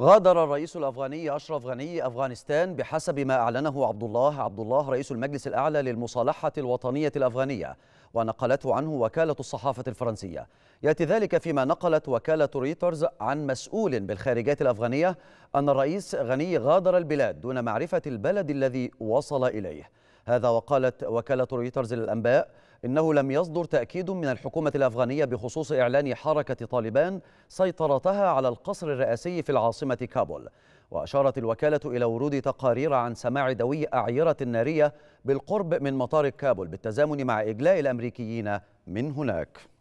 غادر الرئيس الافغاني اشرف غني افغانستان بحسب ما اعلنه عبد الله عبد الله رئيس المجلس الاعلى للمصالحه الوطنيه الافغانيه ونقلته عنه وكاله الصحافه الفرنسيه. ياتي ذلك فيما نقلت وكاله ريترز عن مسؤول بالخارجيه الافغانيه ان الرئيس غني غادر البلاد دون معرفه البلد الذي وصل اليه. هذا وقالت وكالة رويترز للأنباء إنه لم يصدر تأكيد من الحكومة الأفغانية بخصوص إعلان حركة طالبان سيطرتها على القصر الرئاسي في العاصمة كابول وأشارت الوكالة إلى ورود تقارير عن سماع دوي أعيرة نارية بالقرب من مطار كابول بالتزامن مع إجلاء الأمريكيين من هناك